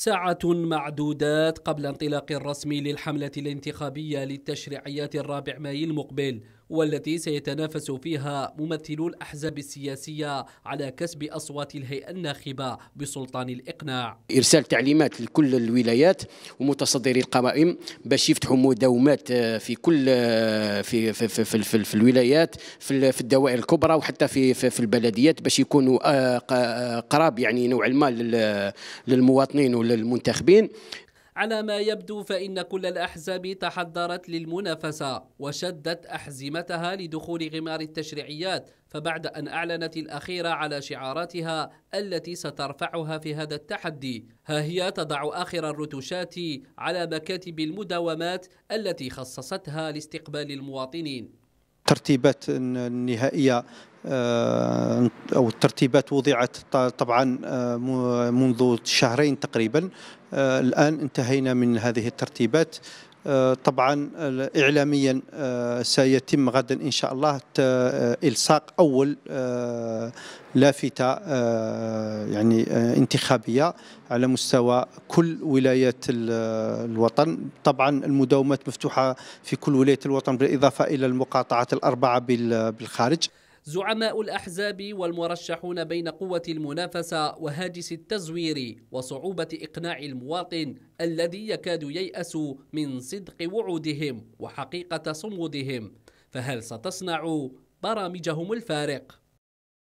ساعة معدودات قبل انطلاق الرسمي للحملة الانتخابية للتشريعيات الرابع ماي المقبل والتي سيتنافس فيها ممثلو الأحزاب السياسية على كسب أصوات الهيئة الناخبة بسلطان الإقناع إرسال تعليمات لكل الولايات ومتصدري القوائم باش يفتحوا مداومات آه، في كل آه، في في في, في, في, في الولايات في, في الدوائر الكبرى وحتى في في, في البلديات باش يكونوا آه، قراب يعني نوعا ما للمواطنين وللمنتخبين على ما يبدو فإن كل الأحزاب تحضرت للمنافسة وشدت أحزمتها لدخول غمار التشريعيات فبعد أن أعلنت الأخيرة على شعاراتها التي سترفعها في هذا التحدي ها هي تضع آخر الرتوشات على مكاتب المداومات التي خصصتها لاستقبال المواطنين الترتيبات النهائيه آه، أو الترتيبات وضعت طبعا آه، منذ شهرين تقريبا آه، الآن انتهينا من هذه الترتيبات آه، طبعا آه، اعلاميا آه، سيتم غدا ان شاء الله الصاق اول لافته يعني انتخابيه على مستوى كل ولايات الوطن طبعا المداومات مفتوحه في كل ولايه الوطن بالاضافه الى المقاطعات الاربعه بالخارج زعماء الأحزاب والمرشحون بين قوة المنافسة وهاجس التزوير وصعوبة إقناع المواطن الذي يكاد ييأس من صدق وعودهم وحقيقة صمودهم فهل ستصنع برامجهم الفارق؟